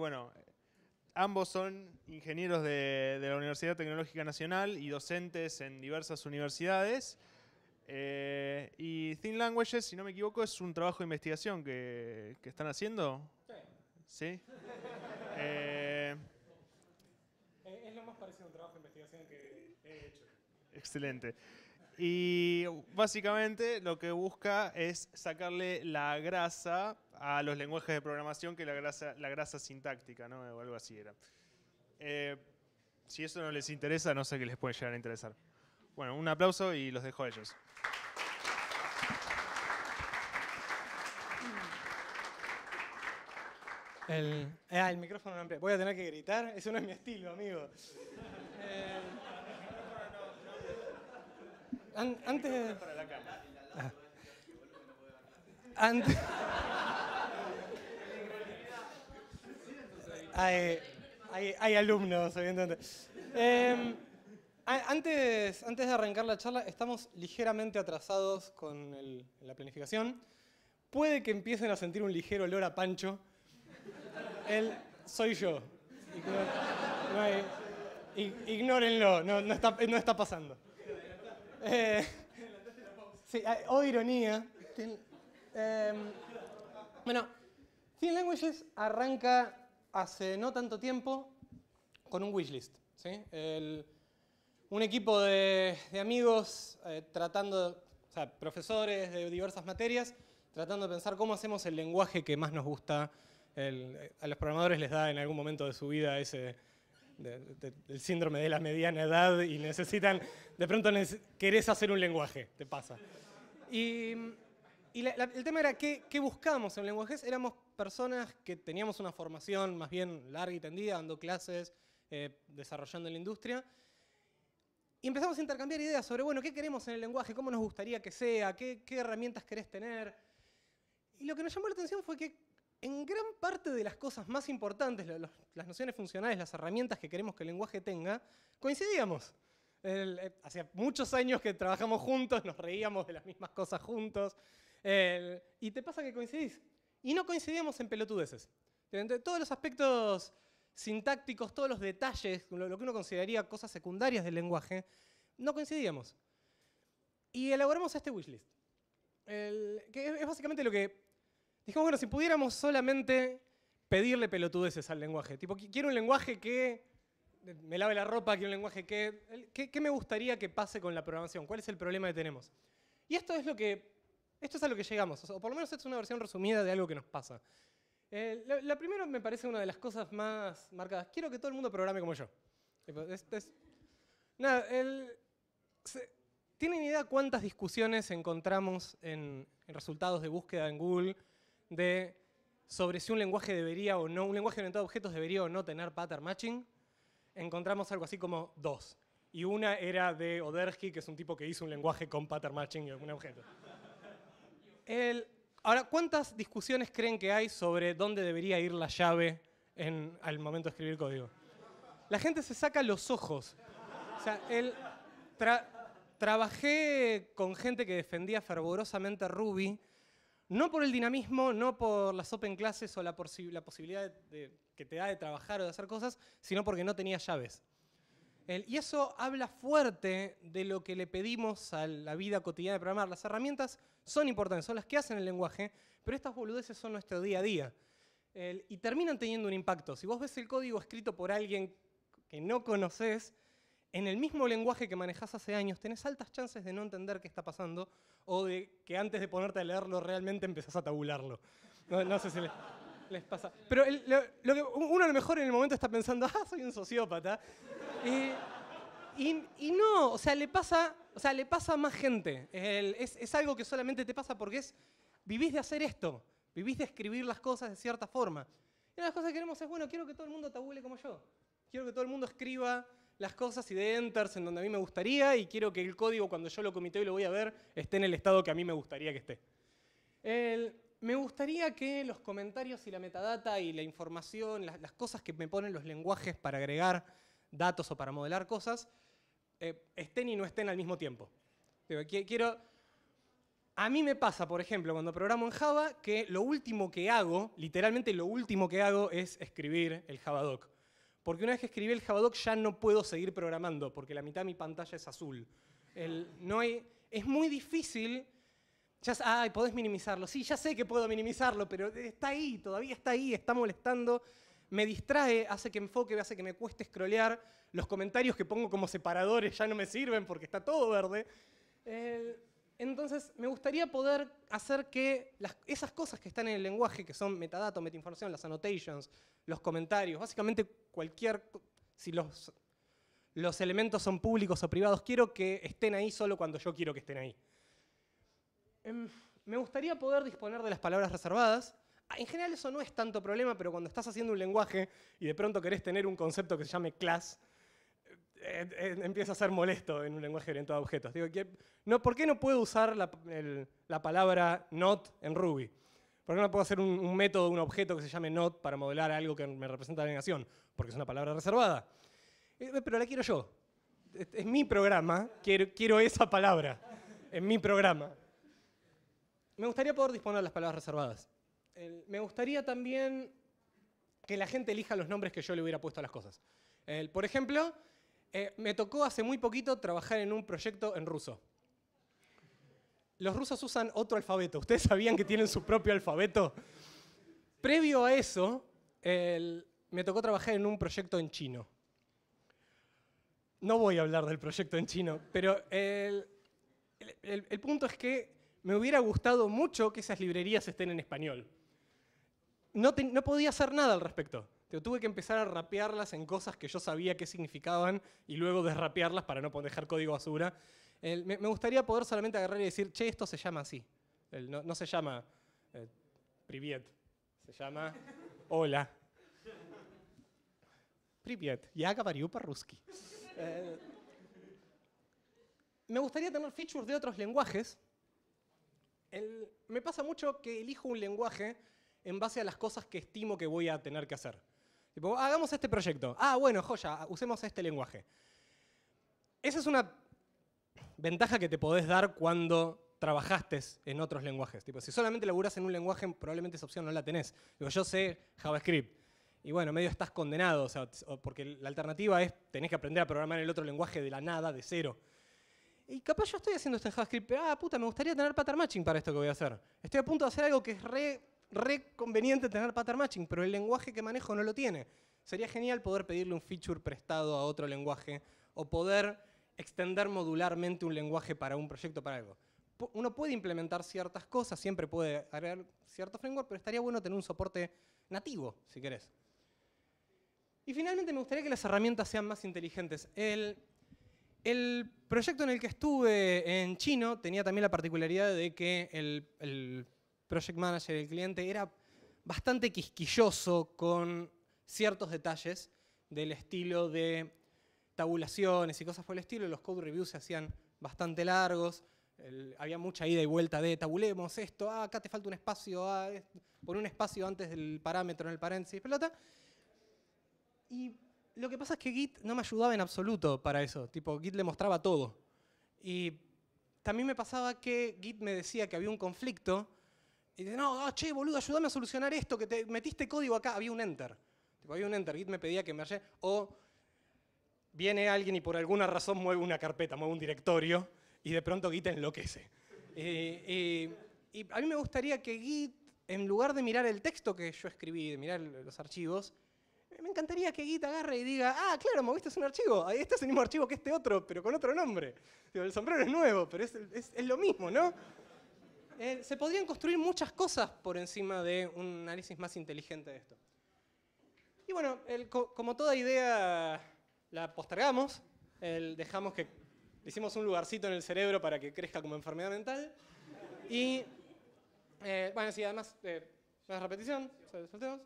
bueno, ambos son ingenieros de, la Universidad Tecnológica Nacional y docentes en diversas universidades. Eh, y Thin Languages, si no me equivoco, es un trabajo de investigación que, están haciendo. Sí. Eh, es lo más parecido a un trabajo de investigación que he hecho. Excelente. Y básicamente lo que busca es sacarle la grasa a los lenguajes de programación que la grasa, la grasa sintáctica, ¿no? O algo así era. Eh, si eso no les interesa, no sé qué les puede llegar a interesar. Bueno, un aplauso y los dejo a ellos. El, ah, el micrófono amplio. Voy a tener que gritar. Eso no es mi estilo, amigo. Eh, antes. Ah. Antes. hay, alumnos, evidentemente. Em, antes, antes de arrancar la charla, estamos ligeramente atrasados con la planificación. Puede que empiecen a sentir un ligero olor a Pancho. Él soy yo. ignórenlo, no, está, pasando. oh, ironía. Em, bueno, Teen Languages arranca hace no tanto tiempo con un wishlist. list. un equipo de, amigos eh, tratando, o profesores de diversas materias, tratando de pensar cómo hacemos el lenguaje que más nos gusta. a los programadores les da en algún momento de su vida ese el síndrome de la mediana edad y necesitan, de pronto querés hacer un lenguaje, te pasa. Y y el tema era qué, qué buscábamos en lenguajes. Éramos personas que teníamos una formación más bien larga y tendida, dando clases, eh, desarrollando en la industria. Y empezamos a intercambiar ideas sobre, bueno, ¿qué queremos en el lenguaje? ¿Cómo nos gustaría que sea? ¿Qué, herramientas querés tener? Y lo que nos llamó la atención fue que en gran parte de las cosas más importantes, las nociones funcionales, las herramientas que queremos que el lenguaje tenga, coincidíamos. Eh, hacía muchos años que trabajamos juntos, nos reíamos de las mismas cosas juntos y te pasa que coincidís. Y no coincidíamos en pelotudeces. Entre todos los aspectos sintácticos, todos los detalles, lo, que uno consideraría cosas secundarias del lenguaje, no coincidíamos. Y elaboramos este wishlist. El, que es, es básicamente lo que. Dijimos, bueno, si pudiéramos solamente pedirle pelotudeces al lenguaje. Tipo, quiero un lenguaje que me lave la ropa, quiero un lenguaje que... ¿Qué me gustaría que pase con la programación? ¿Cuál es el problema que tenemos? Y esto es lo que esto es a lo que llegamos, o por lo menos es una versión resumida de algo que nos pasa. Eh, la, primera me parece una de las cosas más marcadas. Quiero que todo el mundo programe como yo. nada, ¿tienen idea cuántas discusiones encontramos en, en resultados de búsqueda en Google de sobre si un lenguaje debería o no, un lenguaje orientado a objetos debería o no tener pattern matching, encontramos algo así como dos. Y una era de Odersky, que es un tipo que hizo un lenguaje con pattern matching en un objeto ahora, ¿cuántas discusiones creen que hay sobre dónde debería ir la llave al momento de escribir código? La gente se saca los ojos. trabajé con gente que defendía fervorosamente Ruby, no por el dinamismo, no por las open classes o la, posibilidad que te da de trabajar o de hacer cosas, sino porque no tenía llaves y eso habla fuerte de lo que le pedimos a la vida cotidiana de programar. Las herramientas son importantes, son las que hacen el lenguaje, pero estas boludeces son nuestro día a día. y terminan teniendo un impacto. Si vos ves el código escrito por alguien que no conoces, en el mismo lenguaje que manejás hace años, tenés altas chances de no entender qué está pasando o de que antes de ponerte a leerlo realmente empezás a tabularlo. No, sé les pasa. Pero uno a lo mejor en el momento está pensando, ah, soy un sociópata. y, no, o sea, le pasa, o sea, le pasa a más gente. es, algo que solamente te pasa porque es, vivís de hacer esto, vivís de escribir las cosas de cierta forma. Y una de las cosas que queremos es, bueno, quiero que todo el mundo tabule como yo. Quiero que todo el mundo escriba las cosas y de enters en donde a mí me gustaría y quiero que el código cuando yo lo comité y lo voy a ver esté en el estado que a mí me gustaría que esté. El, me gustaría que los comentarios y la metadata y la información, las, cosas que me ponen los lenguajes para agregar datos o para modelar cosas, eh, estén y no estén al mismo tiempo. Quiero, a mí me pasa, por ejemplo, cuando programo en Java, que lo último que hago, literalmente lo último que hago es escribir el Javadoc. Porque una vez que escribí el Javadoc ya no puedo seguir programando, porque la mitad de mi pantalla es azul. El, no es muy difícil ya, ay, podés minimizarlo. Sí, ya sé que puedo minimizarlo, pero está ahí, todavía está ahí, está molestando. Me distrae, hace que enfoque, hace que me cueste scrollear. Los comentarios que pongo como separadores ya no me sirven porque está todo verde. Eh, entonces, me gustaría poder hacer que las, esas cosas que están en el lenguaje, que son metadatos, metainformación, las annotations, los comentarios, básicamente cualquier, si los, los elementos son públicos o privados, quiero que estén ahí solo cuando yo quiero que estén ahí. Em, me gustaría poder disponer de las palabras reservadas. Ah, en general eso no es tanto problema, pero cuando estás haciendo un lenguaje y de pronto querés tener un concepto que se llame class, eh, eh, eh, empieza a ser molesto en un lenguaje orientado a objetos. Digo, no, ¿Por qué no puedo usar la, palabra not en Ruby? ¿Por qué no puedo hacer un, método, un objeto que se llame not para modelar algo que me representa la negación? Porque es una palabra reservada. pero la quiero yo. Es, mi programa, quiero, quiero esa palabra en mi programa me gustaría poder disponer las palabras reservadas. me gustaría también que la gente elija los nombres que yo le hubiera puesto a las cosas. por ejemplo, eh, me tocó hace muy poquito trabajar en un proyecto en ruso. Los rusos usan otro alfabeto. ¿Ustedes sabían que tienen su propio alfabeto? Previo a eso, me tocó trabajar en un proyecto en chino. No voy a hablar del proyecto en chino, pero el, el punto es que me hubiera gustado mucho que esas librerías estén en español. No, podía hacer nada al respecto. tuve que empezar a rapearlas en cosas que yo sabía qué significaban y luego desrapearlas para no dejar código basura. me, gustaría poder solamente agarrar y decir, che, esto se llama así. no, se llama eh, Privet, se llama Hola. Privet, ya acabaría ruski. Eh, me gustaría tener features de otros lenguajes me pasa mucho que elijo un lenguaje en base a las cosas que estimo que voy a tener que hacer. Tipo, hagamos este proyecto. Ah, bueno, joya, usemos este lenguaje. Esa es una ventaja que te podés dar cuando trabajaste en otros lenguajes. Tipo, si solamente laburás en un lenguaje, probablemente esa opción no la tenés. yo sé JavaScript. Y bueno, medio estás condenado, o sea, porque la alternativa es tenés que aprender a programar en el otro lenguaje de la nada, de cero. Y capaz yo estoy haciendo esto en JavaScript, pero ah, puta, me gustaría tener pattern matching para esto que voy a hacer. Estoy a punto de hacer algo que es re, conveniente tener pattern matching, pero el lenguaje que manejo no lo tiene. Sería genial poder pedirle un feature prestado a otro lenguaje o poder extender modularmente un lenguaje para un proyecto, para algo. Uno puede implementar ciertas cosas, siempre puede agregar cierto framework, pero estaría bueno tener un soporte nativo, si querés. Y finalmente me gustaría que las herramientas sean más inteligentes. El el proyecto en el que estuve en chino tenía también la particularidad de que el, project manager, el cliente, era bastante quisquilloso con ciertos detalles del estilo de tabulaciones y cosas por el estilo. Los code reviews se hacían bastante largos. había mucha ida y vuelta de tabulemos esto, ah, acá te falta un espacio, ah, pon un espacio antes del parámetro en el paréntesis, pelota. Y lo que pasa es que Git no me ayudaba en absoluto para eso. Tipo, Git le mostraba todo. Y también me pasaba que Git me decía que había un conflicto. Y dice, no, ah, che, boludo, ayúdame a solucionar esto, que te metiste código acá. Había un enter. Tipo, había un enter. Git me pedía que me O viene alguien y por alguna razón mueve una carpeta, mueve un directorio, y de pronto Git enloquece. y a mí me gustaría que Git, en lugar de mirar el texto que yo escribí, de mirar los archivos, me encantaría que Git agarre y diga, ah, claro, moviste un archivo, Este es el mismo archivo que este otro, pero con otro nombre. el sombrero es nuevo, pero es, lo mismo, ¿no? Eh, se podrían construir muchas cosas por encima de un análisis más inteligente de esto. Y bueno, como toda idea la postergamos, dejamos que hicimos un lugarcito en el cerebro para que crezca como enfermedad mental. Y, eh, bueno, sí, además, eh, más repetición, salteos.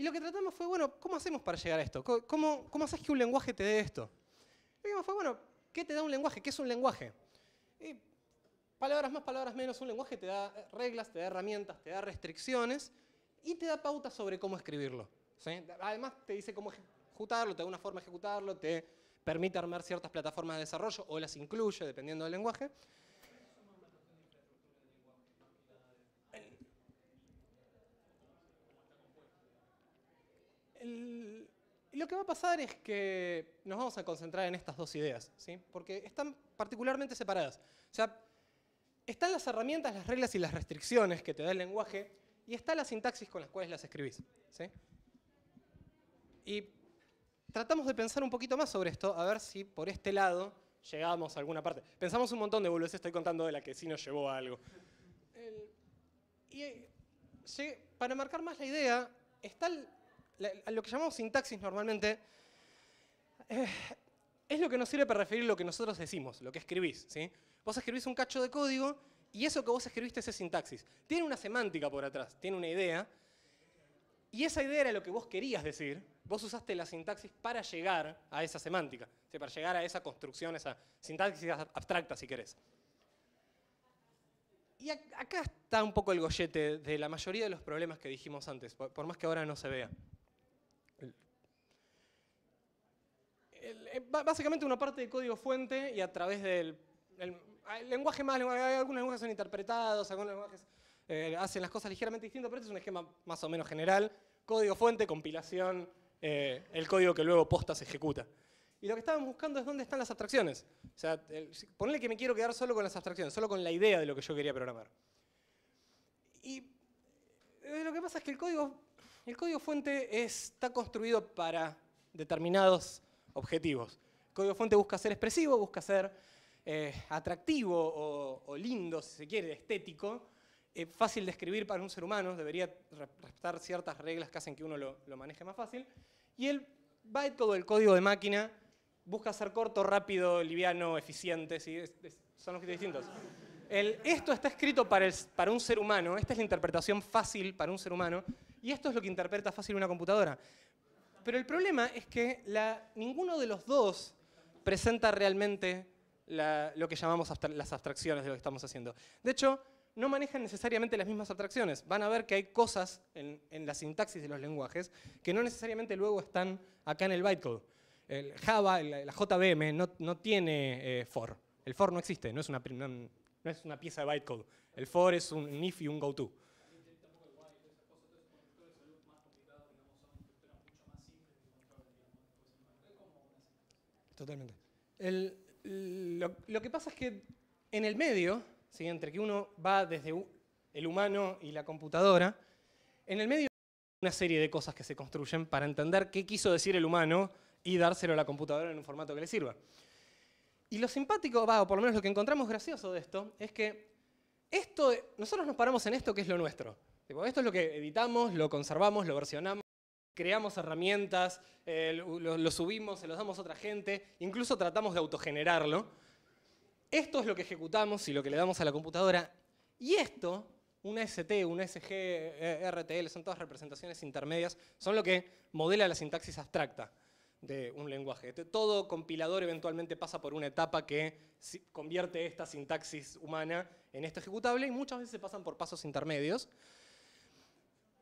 Y lo que tratamos fue, bueno, ¿cómo hacemos para llegar a esto? ¿Cómo, cómo haces que un lenguaje te dé esto? Lo que vimos fue, bueno, ¿qué te da un lenguaje? ¿Qué es un lenguaje? palabras más, palabras menos, un lenguaje te da eh, reglas, te da herramientas, te da restricciones y te da pautas sobre cómo escribirlo. Además te dice cómo ejecutarlo, te da una forma de ejecutarlo, te permite armar ciertas plataformas de desarrollo o las incluye, dependiendo del lenguaje. lo que va a pasar es que nos vamos a concentrar en estas dos ideas, ¿sí? porque están particularmente separadas. O sea, están las herramientas, las reglas y las restricciones que te da el lenguaje, y está la sintaxis con las cuales las escribís. ¿sí? Y tratamos de pensar un poquito más sobre esto, a ver si por este lado llegamos a alguna parte. Pensamos un montón de boludeces, estoy contando de la que sí nos llevó a algo. y eh, para marcar más la idea, está el, lo que llamamos sintaxis normalmente eh, es lo que nos sirve para referir lo que nosotros decimos, lo que escribís. ¿sí? Vos escribís un cacho de código y eso que vos escribiste es sintaxis. Tiene una semántica por atrás, tiene una idea. Y esa idea era lo que vos querías decir. Vos usaste la sintaxis para llegar a esa semántica, para llegar a esa construcción, esa sintaxis abstracta, si querés. Y acá está un poco el gollete de la mayoría de los problemas que dijimos antes, por más que ahora no se vea. Eh, básicamente una parte de código fuente y a través del lenguaje más, algunos lenguajes son interpretados, algunos lenguajes eh, hacen las cosas ligeramente distintas, pero este es un esquema más o menos general. Código fuente, compilación, eh, el código que luego posta se ejecuta. Y lo que estábamos buscando es dónde están las abstracciones. O sea, ponle que me quiero quedar solo con las abstracciones, solo con la idea de lo que yo quería programar. Y lo que pasa es que el código, el código fuente está construido para determinados objetivos. El código fuente busca ser expresivo, busca ser eh, atractivo o, lindo, si se quiere, estético, eh, fácil de escribir para un ser humano, debería respetar ciertas reglas que hacen que uno lo, maneje más fácil. Y el todo el código de máquina, busca ser corto, rápido, liviano, eficiente, ¿sí? son distintos. El, esto está escrito para un ser humano, esta es la interpretación fácil para un ser humano, y esto es lo que interpreta fácil una computadora. Pero el problema es que la, ninguno de los dos presenta realmente lo que llamamos las abstracciones de lo que estamos haciendo. De hecho, no manejan necesariamente las mismas abstracciones. Van a ver que hay cosas en, la sintaxis de los lenguajes que no necesariamente luego están acá en el bytecode. Java, la JVM, no, tiene eh, for. El for no existe, no es una, no, es una pieza de bytecode. El for es un if y un go to. lo, que pasa es que en el medio, ¿sí? entre que uno va desde el humano y la computadora, en el medio hay una serie de cosas que se construyen para entender qué quiso decir el humano y dárselo a la computadora en un formato que le sirva. Y lo simpático, va, o por lo menos lo que encontramos gracioso de esto, es que esto, nosotros nos paramos en esto que es lo nuestro. Esto es lo que editamos, lo conservamos, lo versionamos, creamos herramientas, eh, lo, subimos, se los damos a otra gente, incluso tratamos de autogenerarlo. Esto es lo que ejecutamos y lo que le damos a la computadora. Y esto, una ST, un SG, e, RTL, son todas representaciones intermedias, son lo que modela la sintaxis abstracta de un lenguaje. Todo compilador eventualmente pasa por una etapa que convierte esta sintaxis humana en esto ejecutable y muchas veces pasan por pasos intermedios.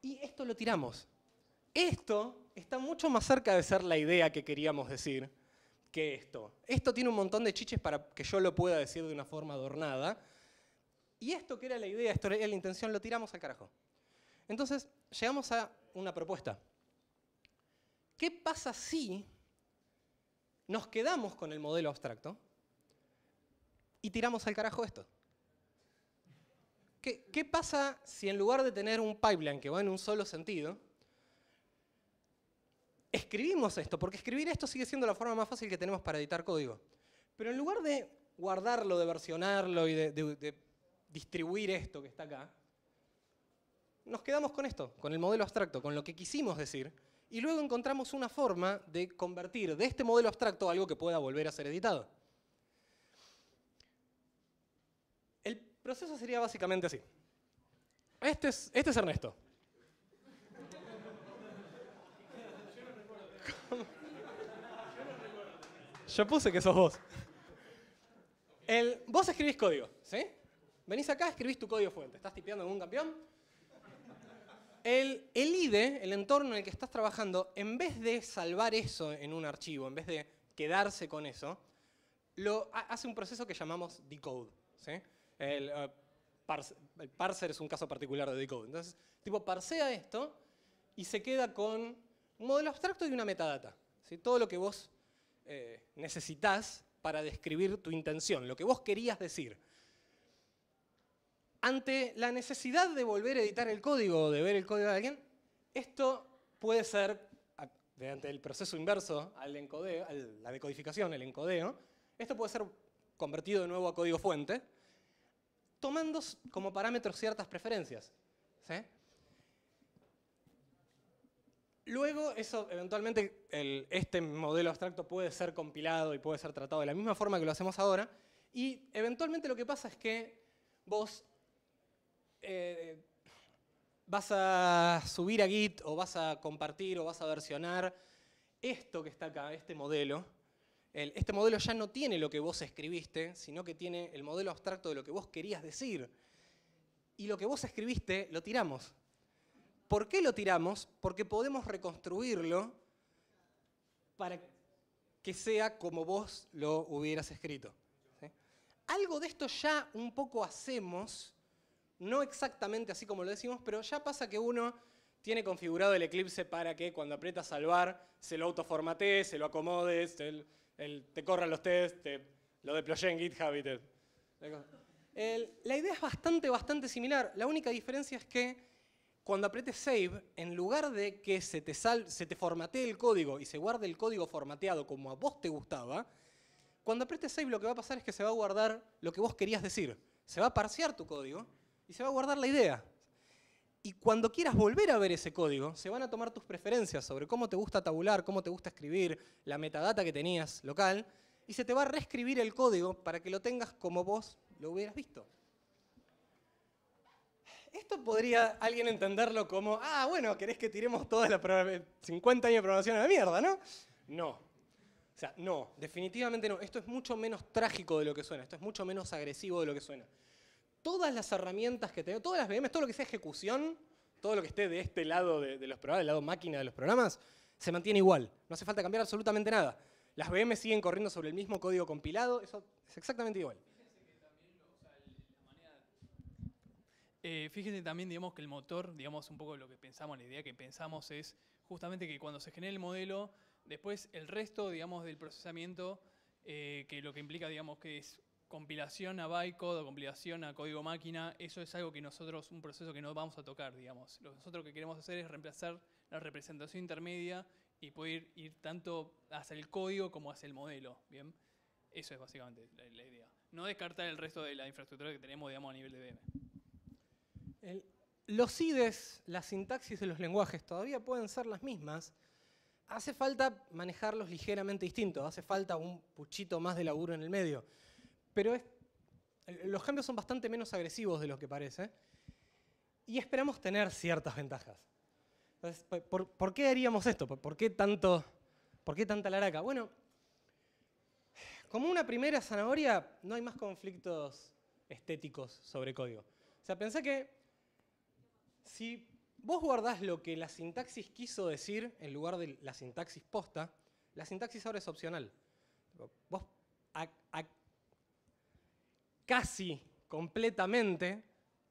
Y esto lo tiramos. Esto está mucho más cerca de ser la idea que queríamos decir que esto. Esto tiene un montón de chiches para que yo lo pueda decir de una forma adornada. Y esto que era la idea, esto era la intención, lo tiramos al carajo. Entonces, llegamos a una propuesta. ¿Qué pasa si nos quedamos con el modelo abstracto y tiramos al carajo esto? ¿Qué, ¿Qué, pasa si en lugar de tener un pipeline que va en un solo sentido, escribimos esto, porque escribir esto sigue siendo la forma más fácil que tenemos para editar código. Pero en lugar de guardarlo, de versionarlo y de, distribuir esto que está acá, nos quedamos con esto, con el modelo abstracto, con lo que quisimos decir, y luego encontramos una forma de convertir de este modelo abstracto algo que pueda volver a ser editado. El proceso sería básicamente así. este es este Ernesto. Yo puse que sos vos. El, vos escribís código, ¿sí? Venís acá, escribís tu código fuente. ¿Estás tipeando en un campeón? El, el IDE, el entorno en el que estás trabajando, en vez de salvar eso en un archivo, en vez de quedarse con eso, lo, hace un proceso que llamamos decode. ¿sí? El, eh, el, parser es un caso particular de decode. Entonces, tipo, parsea esto y se queda con un modelo abstracto y una metadata. ¿sí? Todo lo que vos eh, necesitas para describir tu intención, lo que vos querías decir. Ante la necesidad de volver a editar el código o de ver el código de alguien, esto puede ser, mediante el proceso inverso al a la decodificación, el encodeo, esto puede ser convertido de nuevo a código fuente, tomando como parámetros ciertas preferencias. ¿sí? Luego, eso, eventualmente, este modelo abstracto puede ser compilado y puede ser tratado de la misma forma que lo hacemos ahora. Y eventualmente lo que pasa es que vos eh, vas a subir a Git o vas a compartir o vas a versionar esto que está acá, este modelo. este modelo ya no tiene lo que vos escribiste, sino que tiene el modelo abstracto de lo que vos querías decir. Y lo que vos escribiste lo tiramos. ¿Por qué lo tiramos? Porque podemos reconstruirlo para que sea como vos lo hubieras escrito. Algo de esto ya un poco hacemos, no exactamente así como lo decimos, pero ya pasa que uno tiene configurado el Eclipse para que cuando aprieta salvar se lo autoformatee, se lo acomodes, te, corran los tests, lo deployé en GitHub y la idea es bastante, bastante similar. La única diferencia es que cuando apretes Save, en lugar de que se te, sal, se te formatee el código y se guarde el código formateado como a vos te gustaba, cuando apretes Save lo que va a pasar es que se va a guardar lo que vos querías decir. Se va a parsear tu código y se va a guardar la idea. Y cuando quieras volver a ver ese código, se van a tomar tus preferencias sobre cómo te gusta tabular, cómo te gusta escribir, la metadata que tenías local, y se te va a reescribir el código para que lo tengas como vos lo hubieras visto. Esto podría alguien entenderlo como, ah, bueno, querés que tiremos toda la 50 años de programación a la mierda, ¿no? No. O sea, no, definitivamente no. Esto es mucho menos trágico de lo que suena, esto es mucho menos agresivo de lo que suena. Todas las herramientas que tenemos, todas las VMs, todo lo que sea ejecución, todo lo que esté de este lado de, los programas, del lado máquina de los programas, se mantiene igual. No hace falta cambiar absolutamente nada. Las VMs siguen corriendo sobre el mismo código compilado, eso es exactamente igual. Eh, fíjense también, digamos, que el motor, digamos, un poco lo que pensamos, la idea que pensamos es justamente que cuando se genere el modelo, después el resto, digamos, del procesamiento, eh, que lo que implica, digamos, que es compilación a bytecode o compilación a código máquina, eso es algo que nosotros, un proceso que no vamos a tocar, digamos. Lo que nosotros que queremos hacer es reemplazar la representación intermedia y poder ir tanto hacia el código como hacia el modelo, ¿bien? Eso es básicamente la, idea. No descartar el resto de la infraestructura que tenemos, digamos, a nivel de VM. Los IDES, las sintaxis de los lenguajes, todavía pueden ser las mismas. Hace falta manejarlos ligeramente distintos, hace falta un puchito más de laburo en el medio. Pero los cambios son bastante menos agresivos de lo que parece. Y esperamos tener ciertas ventajas. Entonces, ¿por, qué haríamos esto? ¿Por qué, tanto, ¿Por qué tanta laraca? Bueno, como una primera zanahoria, no hay más conflictos estéticos sobre código. O sea, pensé que si vos guardás lo que la sintaxis quiso decir en lugar de la sintaxis posta, la sintaxis ahora es opcional. Vos casi completamente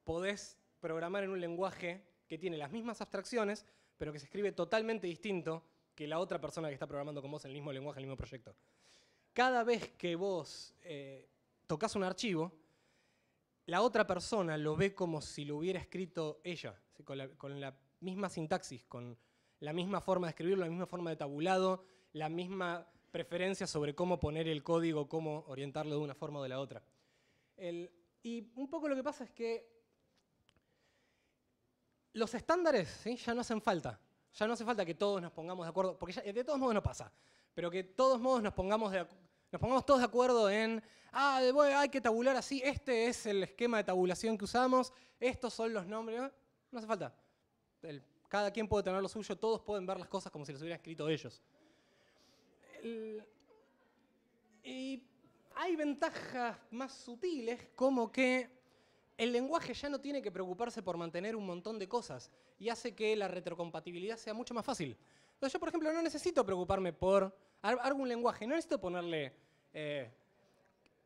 podés programar en un lenguaje que tiene las mismas abstracciones, pero que se escribe totalmente distinto que la otra persona que está programando con vos en el mismo lenguaje, en el mismo proyecto. Cada vez que vos eh, tocas un archivo, la otra persona lo ve como si lo hubiera escrito ella, con, la, misma sintaxis, con la misma forma de escribirlo, la misma forma de tabulado, la misma preferencia sobre cómo poner el código, cómo orientarlo de una forma o de la otra. y un poco lo que pasa es que los estándares ya no hacen falta. Ya no hace falta que todos nos pongamos de acuerdo, porque de todos modos no pasa, pero que todos modos nos pongamos de, pongamos todos de acuerdo en, ah, hay que tabular así, este es el esquema de tabulación que usamos, estos son los nombres, no, hace falta. cada quien puede tener lo suyo, todos pueden ver las cosas como si las hubieran escrito ellos. y hay ventajas más sutiles como que el lenguaje ya no tiene que preocuparse por mantener un montón de cosas y hace que la retrocompatibilidad sea mucho más fácil. Entonces yo, por ejemplo, no necesito preocuparme por algún lenguaje, no necesito ponerle eh,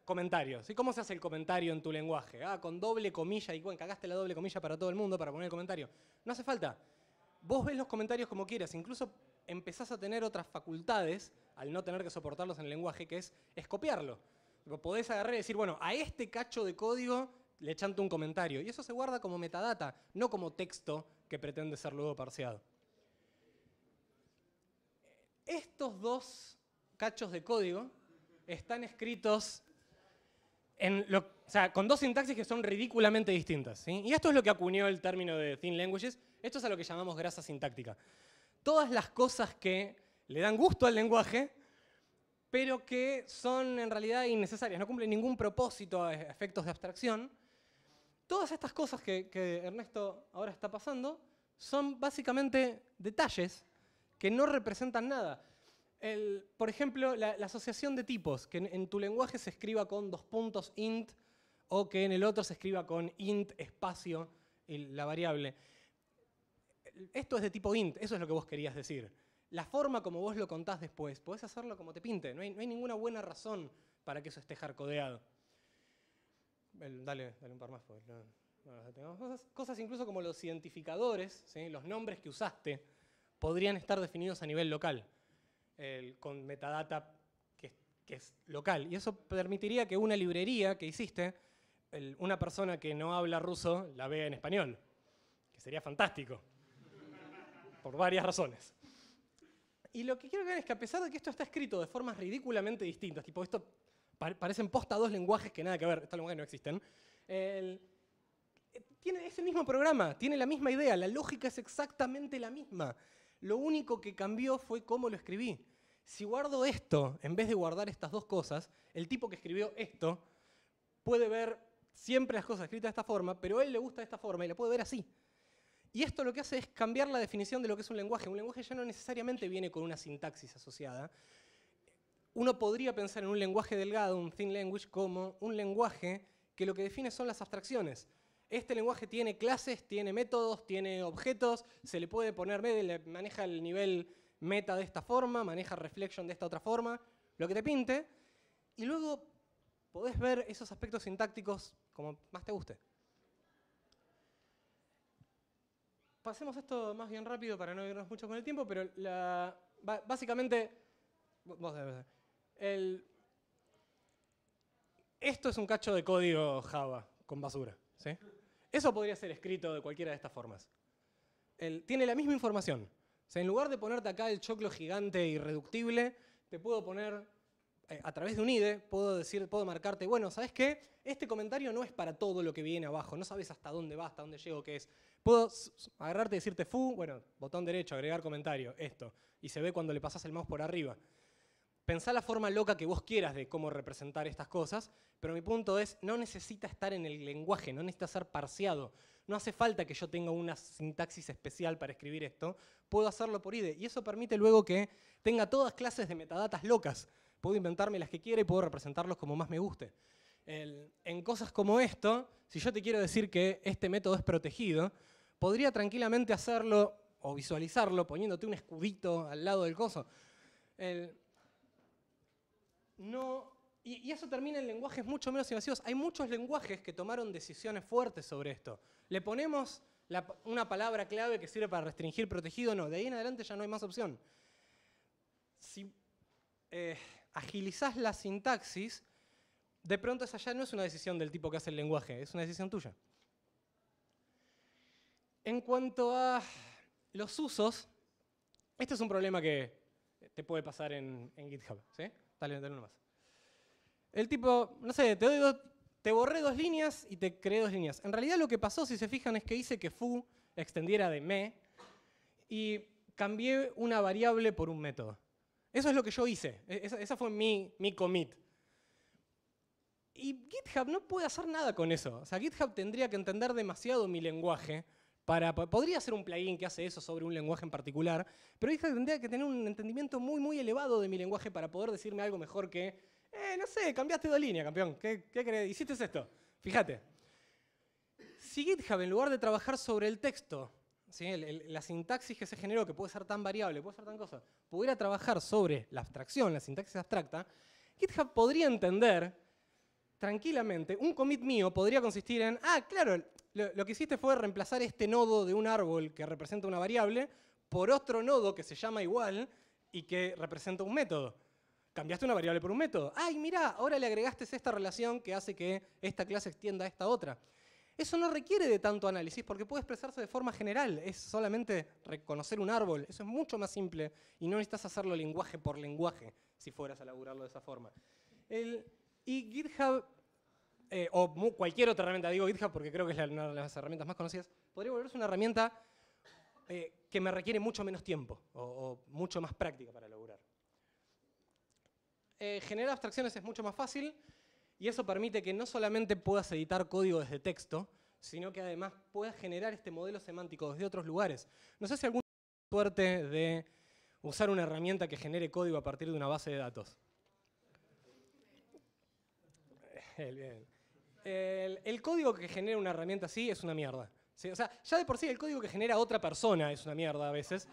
comentarios. ¿Y cómo se hace el comentario en tu lenguaje? Ah, con doble comilla. Y cagaste la doble comilla para todo el mundo para poner el comentario. No hace falta. Vos ves los comentarios como quieras. Incluso empezás a tener otras facultades al no tener que soportarlos en el lenguaje, que es copiarlo. Podés agarrar y decir, bueno, a este cacho de código le echanto un comentario. Y eso se guarda como metadata, no como texto que pretende ser luego parseado. Estos dos cachos de código están escritos con dos sintaxis que son ridículamente distintas. Y esto es lo que acuñó el término de Thin Languages. Esto es a lo que llamamos grasa sintáctica. Todas las cosas que le dan gusto al lenguaje, pero que son en realidad innecesarias, no cumplen ningún propósito a efectos de abstracción. Todas estas cosas que Ernesto ahora está pasando son básicamente detalles que no representan nada por ejemplo, la, asociación de tipos, que en, tu lenguaje se escriba con dos puntos int o que en el otro se escriba con int espacio, la variable. Esto es de tipo int, eso es lo que vos querías decir. La forma como vos lo contás después, podés hacerlo como te pinte, no hay, ninguna buena razón para que eso esté hardcodeado. dale, dale un par más. no, cosas, cosas, incluso como los identificadores, los nombres que usaste, podrían estar definidos a nivel local con metadata que, es local. Y eso permitiría que una librería que hiciste, una persona que no habla ruso la vea en español, que sería fantástico, por varias razones. Y lo que quiero ver es que a pesar de que esto está escrito de formas ridículamente distintas, tipo esto parecen posta dos lenguajes que nada que ver, estos lenguajes no existen, tiene, es el mismo programa, tiene la misma idea, la lógica es exactamente la misma. Lo único que cambió fue cómo lo escribí si guardo esto, en vez de guardar estas dos cosas, el tipo que escribió esto puede ver siempre las cosas escritas de esta forma, pero a él le gusta de esta forma y la puede ver así. Y esto lo que hace es cambiar la definición de lo que es un lenguaje. Un lenguaje ya no necesariamente viene con una sintaxis asociada. Uno podría pensar en un lenguaje delgado, un thin language, como un lenguaje que lo que define son las abstracciones. Este lenguaje tiene clases, tiene métodos, tiene objetos, se le puede poner, maneja el nivel meta de esta forma, maneja reflection de esta otra forma, lo que te pinte. Y luego podés ver esos aspectos sintácticos como más te guste. Pasemos esto más bien rápido para no irnos mucho con el tiempo, pero la, básicamente, esto es un cacho de código Java con basura. ¿sí? Eso podría ser escrito de cualquiera de estas formas. tiene la misma información, en lugar de ponerte acá el choclo gigante e irreductible, te puedo poner, eh, a través de un IDE, puedo, decir, puedo marcarte, bueno, ¿sabes qué? Este comentario no es para todo lo que viene abajo, no sabes hasta dónde va, hasta dónde llego, qué es. Puedo agarrarte y decirte fu bueno, botón derecho, agregar comentario, esto. Y se ve cuando le pasas el mouse por arriba. Pensá la forma loca que vos quieras de cómo representar estas cosas, pero mi punto es, no necesita estar en el lenguaje, no necesita ser parciado no hace falta que yo tenga una sintaxis especial para escribir esto, puedo hacerlo por IDE. Y eso permite luego que tenga todas clases de metadatas locas. Puedo inventarme las que quiera y puedo representarlos como más me guste. en cosas como esto, si yo te quiero decir que este método es protegido, podría tranquilamente hacerlo o visualizarlo poniéndote un escudito al lado del coso. no y, eso termina en lenguajes mucho menos invasivos. Hay muchos lenguajes que tomaron decisiones fuertes sobre esto. Le ponemos una palabra clave que sirve para restringir protegido, no. De ahí en adelante ya no hay más opción. Si eh, agilizás la sintaxis, de pronto esa ya no es una decisión del tipo que hace el lenguaje, es una decisión tuya. En cuanto a los usos, este es un problema que te puede pasar en, GitHub. ¿sí? Dale, el tipo, no sé, te, te borré dos líneas y te creé dos líneas. En realidad lo que pasó, si se fijan, es que hice que fu extendiera de me y cambié una variable por un método. Eso es lo que yo hice. E, esa, fue mi, mi commit. Y GitHub no puede hacer nada con eso. O sea, GitHub tendría que entender demasiado mi lenguaje para, podría ser un plugin que hace eso sobre un lenguaje en particular, pero GitHub tendría que tener un entendimiento muy, muy elevado de mi lenguaje para poder decirme algo mejor que eh, no sé, cambiaste de línea, campeón. ¿Qué, crees? Hiciste esto. Fíjate. Si GitHub, en lugar de trabajar sobre el texto, la sintaxis que se generó, que puede ser tan variable, puede ser tan cosa, pudiera trabajar sobre la abstracción, la sintaxis abstracta, GitHub podría entender tranquilamente, un commit mío podría consistir en, ah, claro, lo que hiciste fue reemplazar este nodo de un árbol que representa una variable por otro nodo que se llama igual y que representa un método cambiaste una variable por un método. Ay, mira, ahora le agregaste esta relación que hace que esta clase extienda a esta otra. Eso no requiere de tanto análisis porque puede expresarse de forma general. Es solamente reconocer un árbol. Eso es mucho más simple y no necesitas hacerlo lenguaje por lenguaje si fueras a laburarlo de esa forma. y GitHub, eh, o cualquier otra herramienta, digo GitHub porque creo que es una de las herramientas más conocidas, podría volverse una herramienta eh, que me requiere mucho menos tiempo o, mucho más práctica para lograr. Eh, generar abstracciones es mucho más fácil y eso permite que no solamente puedas editar código desde texto, sino que además puedas generar este modelo semántico desde otros lugares. No sé si alguna suerte de usar una herramienta que genere código a partir de una base de datos. El, código que genera una herramienta así es una mierda. O sea, ya de por sí el código que genera otra persona es una mierda a veces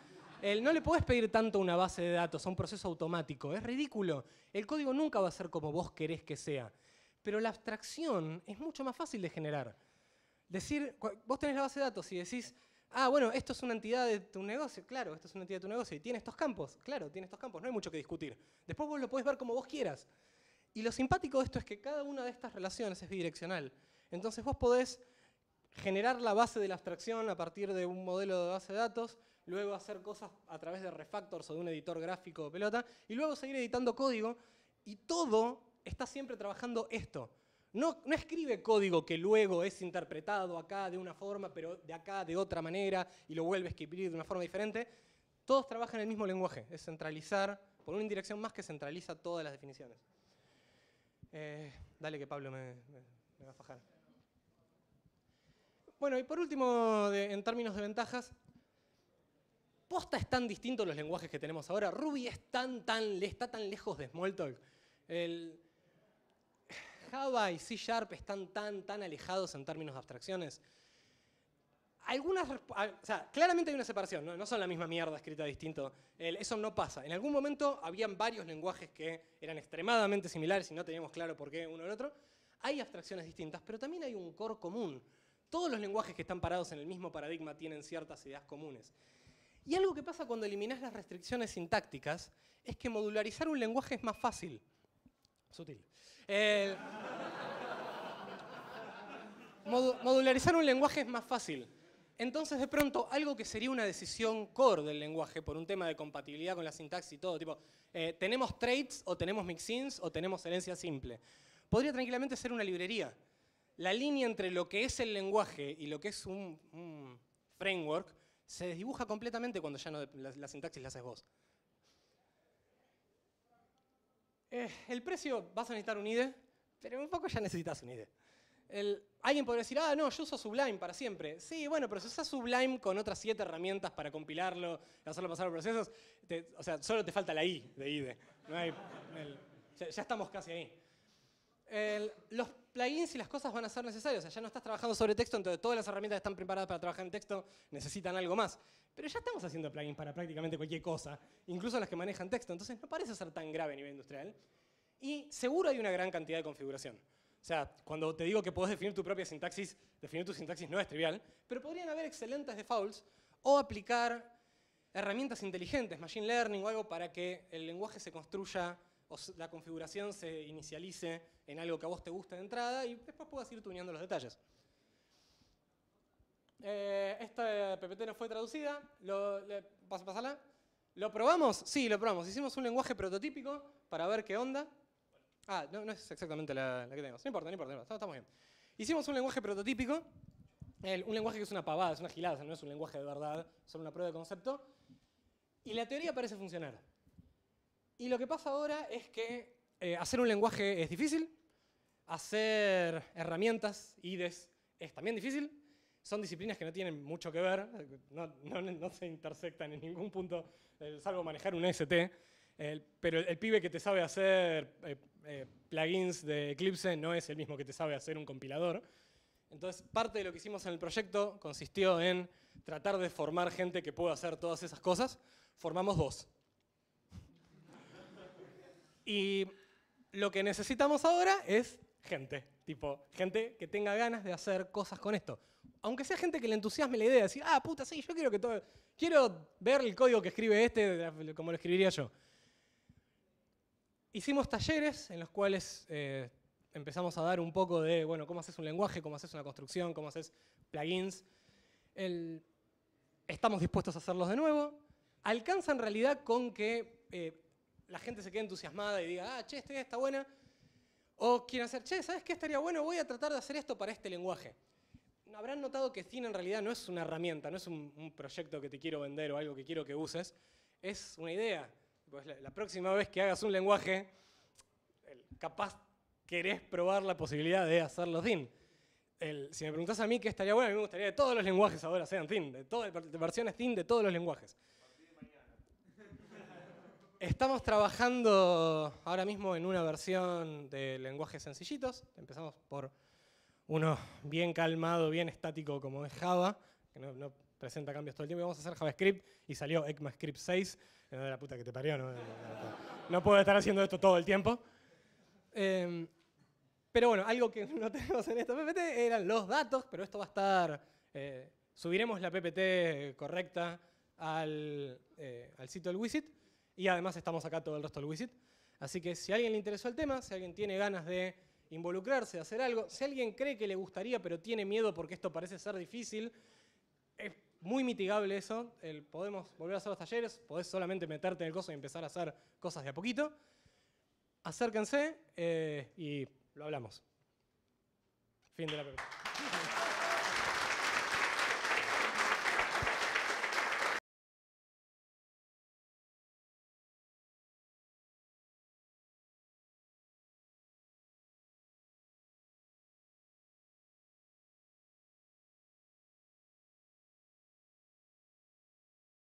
no le podés pedir tanto una base de datos a un proceso automático, es ridículo. El código nunca va a ser como vos querés que sea. Pero la abstracción es mucho más fácil de generar. Decir, vos tenés la base de datos y decís, ah, bueno, esto es una entidad de tu negocio, claro, esto es una entidad de tu negocio y tiene estos campos, claro, tiene estos campos, no hay mucho que discutir. Después vos lo podés ver como vos quieras. Y lo simpático de esto es que cada una de estas relaciones es bidireccional. Entonces vos podés generar la base de la abstracción a partir de un modelo de base de datos luego hacer cosas a través de refactors o de un editor gráfico o pelota, y luego seguir editando código, y todo está siempre trabajando esto. No, no, escribe código que luego es interpretado acá de una forma, pero de acá de otra manera, y lo vuelve a escribir de una forma diferente. Todos trabajan en el mismo lenguaje, es centralizar, por una indirección más que centraliza todas las definiciones. Eh, dale que Pablo me, va a fajar. Bueno, y por último, en términos de ventajas, Posta es tan distinto los lenguajes que tenemos ahora. Ruby tan, está tan lejos de Smalltalk. Java y C Sharp están tan, tan alejados en términos de abstracciones. Algunas, claramente hay una separación, ¿no? son la misma mierda escrita distinto. eso no pasa. En algún momento habían varios lenguajes que eran extremadamente similares y no teníamos claro por qué uno o el otro. Hay abstracciones distintas, pero también hay un core común. Todos los lenguajes que están parados en el mismo paradigma tienen ciertas ideas comunes. Y algo que pasa cuando eliminás las restricciones sintácticas es que modularizar un lenguaje es más fácil. Sutil. modularizar un lenguaje es más fácil. Entonces, de pronto, algo que sería una decisión core del lenguaje por un tema de compatibilidad con la sintaxis y todo, tipo, eh, tenemos traits o tenemos mixins o tenemos herencia simple, podría tranquilamente ser una librería. La línea entre lo que es el lenguaje y lo que es un framework se desdibuja completamente cuando ya no la, sintaxis la haces vos. Eh, el precio, vas a necesitar un IDE, pero un poco ya necesitas un IDE. El, alguien podría decir, ah, no, yo uso Sublime para siempre. Sí, bueno, pero si usas Sublime con otras siete herramientas para compilarlo, hacerlo pasar los procesos, o sea, solo te falta la I de IDE. ya, estamos casi ahí. los plugins y las cosas van a ser necesarias. O sea, ya no estás trabajando sobre texto, entonces todas las herramientas que están preparadas para trabajar en texto necesitan algo más. Pero ya estamos haciendo plugins para prácticamente cualquier cosa, incluso las que manejan texto. Entonces no parece ser tan grave a nivel industrial. Y seguro hay una gran cantidad de configuración. O sea, cuando te digo que puedes definir tu propia sintaxis, definir tu sintaxis no es trivial, pero podrían haber excelentes defaults o aplicar herramientas inteligentes, machine learning o algo para que el lenguaje se construya o la configuración se inicialice en algo que a vos te gusta de entrada y después puedas ir tuneando los detalles. Eh, esta PPT no fue traducida, lo, ¿Lo probamos? Sí, lo probamos. Hicimos un lenguaje prototípico para ver qué onda. Ah, no, es exactamente la, que tenemos. No importa, no importa, estamos bien. Hicimos un lenguaje prototípico, un lenguaje que es una pavada, es una gilada, no es un lenguaje de verdad, solo una prueba de concepto. Y la teoría parece funcionar. Y lo que pasa ahora es que eh, hacer un lenguaje es difícil, hacer herramientas, IDES, es también difícil. Son disciplinas que no tienen mucho que ver, no, se intersectan en ningún punto, eh, salvo manejar un ST. pero el, el, pibe que te sabe hacer eh, plugins de Eclipse no es el mismo que te sabe hacer un compilador. Entonces, parte de lo que hicimos en el proyecto consistió en tratar de formar gente que pueda hacer todas esas cosas. Formamos dos. Y lo que necesitamos ahora es gente. Tipo, gente que tenga ganas de hacer cosas con esto. Aunque sea gente que le entusiasme la idea, decir, ah, puta, sí, yo quiero que todo. Quiero ver el código que escribe este, como lo escribiría yo. Hicimos talleres en los cuales eh, empezamos a dar un poco de, bueno, cómo haces un lenguaje, cómo haces una construcción, cómo haces plugins. estamos dispuestos a hacerlos de nuevo. Alcanza en realidad con que eh, la gente se quede entusiasmada y diga, ah, che, esta está buena. O quieren hacer, che, ¿sabes qué estaría bueno? Voy a tratar de hacer esto para este lenguaje. Habrán notado que Cine en realidad no es una herramienta, no es un, proyecto que te quiero vender o algo que quiero que uses. Es una idea. Pues la, próxima vez que hagas un lenguaje, capaz querés probar la posibilidad de hacerlo thin. si me preguntas a mí qué estaría bueno, a mí me gustaría que todos los lenguajes ahora sean thin, de todas versiones thin de todos los lenguajes. Estamos trabajando ahora mismo en una versión de lenguajes sencillitos. Empezamos por uno bien calmado, bien estático como es Java, que no, presenta cambios todo el tiempo. Y vamos a hacer JavaScript y salió ECMAScript 6. No eh, de la puta que te parió, no, no, puedo estar haciendo esto todo el tiempo. Em, pero bueno, algo que no tenemos en esta PPT eran los datos, pero esto va a estar... Eh, subiremos la PPT correcta eh, al, sitio del wizard y además estamos acá todo el resto del Wisit. Así que si a alguien le interesó el tema, si alguien tiene ganas de involucrarse, de hacer algo, si alguien cree que le gustaría pero tiene miedo porque esto parece ser difícil, es muy mitigable eso. podemos volver a hacer los talleres, podés solamente meterte en el coso y empezar a hacer cosas de a poquito. Acérquense eh, y lo hablamos. Fin de la pregunta.